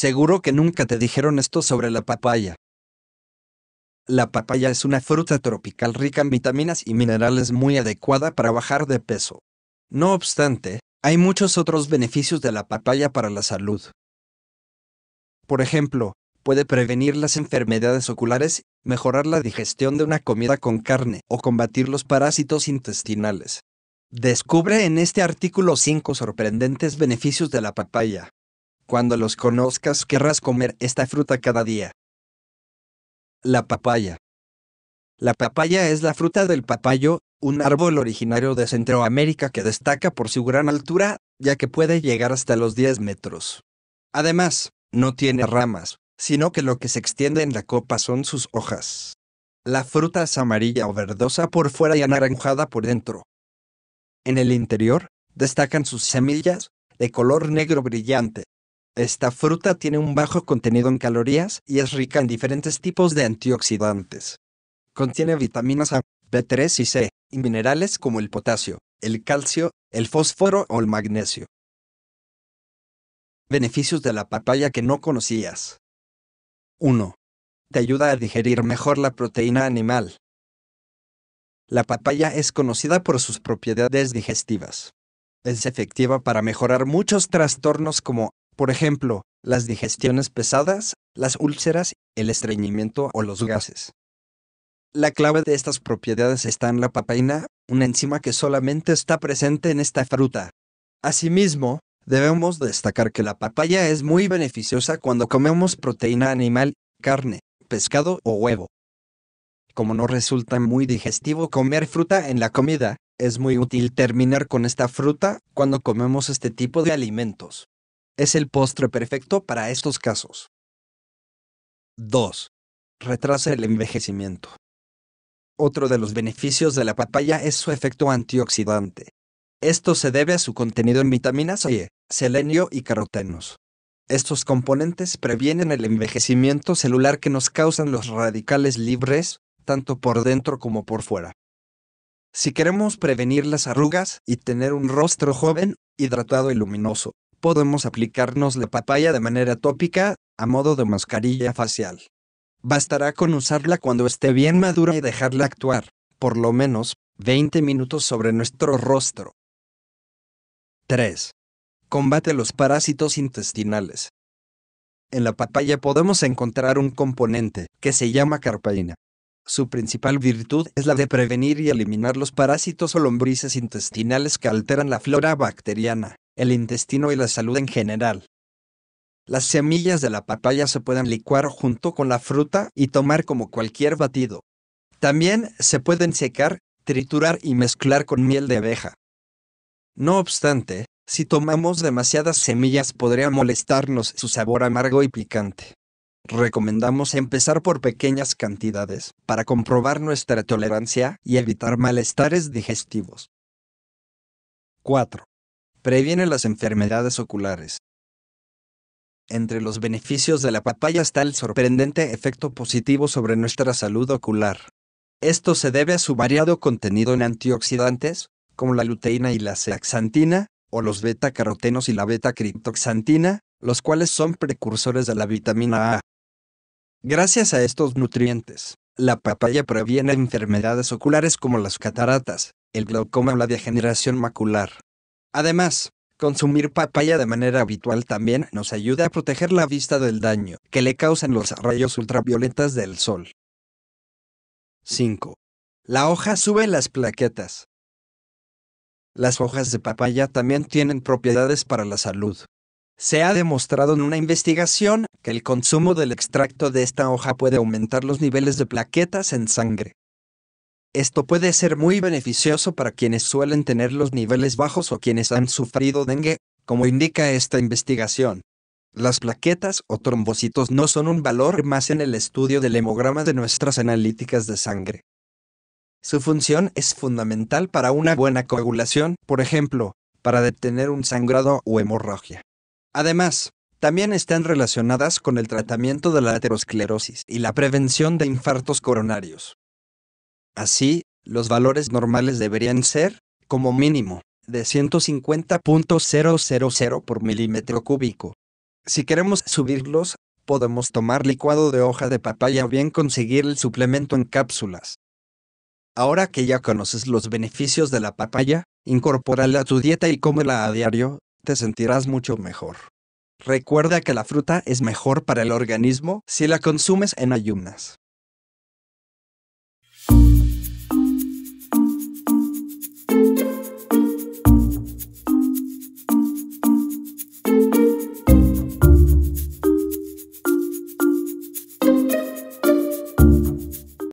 Seguro que nunca te dijeron esto sobre la papaya. La papaya es una fruta tropical rica en vitaminas y minerales muy adecuada para bajar de peso. No obstante, hay muchos otros beneficios de la papaya para la salud. Por ejemplo, puede prevenir las enfermedades oculares, mejorar la digestión de una comida con carne o combatir los parásitos intestinales. Descubre en este artículo 5 sorprendentes beneficios de la papaya. Cuando los conozcas querrás comer esta fruta cada día. La papaya. La papaya es la fruta del papayo, un árbol originario de Centroamérica que destaca por su gran altura, ya que puede llegar hasta los 10 metros. Además, no tiene ramas, sino que lo que se extiende en la copa son sus hojas. La fruta es amarilla o verdosa por fuera y anaranjada por dentro. En el interior, destacan sus semillas, de color negro brillante, esta fruta tiene un bajo contenido en calorías y es rica en diferentes tipos de antioxidantes. Contiene vitaminas A, B3 y C, y minerales como el potasio, el calcio, el fósforo o el magnesio. Beneficios de la papaya que no conocías. 1. Te ayuda a digerir mejor la proteína animal. La papaya es conocida por sus propiedades digestivas. Es efectiva para mejorar muchos trastornos como por ejemplo, las digestiones pesadas, las úlceras, el estreñimiento o los gases. La clave de estas propiedades está en la papaína, una enzima que solamente está presente en esta fruta. Asimismo, debemos destacar que la papaya es muy beneficiosa cuando comemos proteína animal, carne, pescado o huevo. Como no resulta muy digestivo comer fruta en la comida, es muy útil terminar con esta fruta cuando comemos este tipo de alimentos. Es el postre perfecto para estos casos. 2. Retrasa el envejecimiento. Otro de los beneficios de la papaya es su efecto antioxidante. Esto se debe a su contenido en vitaminas E, selenio y carotenos. Estos componentes previenen el envejecimiento celular que nos causan los radicales libres, tanto por dentro como por fuera. Si queremos prevenir las arrugas y tener un rostro joven, hidratado y luminoso, podemos aplicarnos la papaya de manera tópica, a modo de mascarilla facial. Bastará con usarla cuando esté bien madura y dejarla actuar, por lo menos, 20 minutos sobre nuestro rostro. 3. Combate los parásitos intestinales. En la papaya podemos encontrar un componente, que se llama carpaína. Su principal virtud es la de prevenir y eliminar los parásitos o lombrices intestinales que alteran la flora bacteriana el intestino y la salud en general. Las semillas de la papaya se pueden licuar junto con la fruta y tomar como cualquier batido. También se pueden secar, triturar y mezclar con miel de abeja. No obstante, si tomamos demasiadas semillas podría molestarnos su sabor amargo y picante. Recomendamos empezar por pequeñas cantidades para comprobar nuestra tolerancia y evitar malestares digestivos. 4. Previene las enfermedades oculares. Entre los beneficios de la papaya está el sorprendente efecto positivo sobre nuestra salud ocular. Esto se debe a su variado contenido en antioxidantes, como la luteína y la zeaxantina, o los beta-carotenos y la beta-criptoxantina, los cuales son precursores de la vitamina A. Gracias a estos nutrientes, la papaya previene enfermedades oculares como las cataratas, el glaucoma o la degeneración macular. Además, consumir papaya de manera habitual también nos ayuda a proteger la vista del daño que le causan los rayos ultravioletas del sol. 5. La hoja sube las plaquetas. Las hojas de papaya también tienen propiedades para la salud. Se ha demostrado en una investigación que el consumo del extracto de esta hoja puede aumentar los niveles de plaquetas en sangre. Esto puede ser muy beneficioso para quienes suelen tener los niveles bajos o quienes han sufrido dengue, como indica esta investigación. Las plaquetas o trombocitos no son un valor más en el estudio del hemograma de nuestras analíticas de sangre. Su función es fundamental para una buena coagulación, por ejemplo, para detener un sangrado o hemorragia. Además, también están relacionadas con el tratamiento de la aterosclerosis y la prevención de infartos coronarios. Así, los valores normales deberían ser, como mínimo, de 150.000 por milímetro cúbico. Si queremos subirlos, podemos tomar licuado de hoja de papaya o bien conseguir el suplemento en cápsulas. Ahora que ya conoces los beneficios de la papaya, incorpórala a tu dieta y cómela a diario, te sentirás mucho mejor. Recuerda que la fruta es mejor para el organismo si la consumes en ayunas.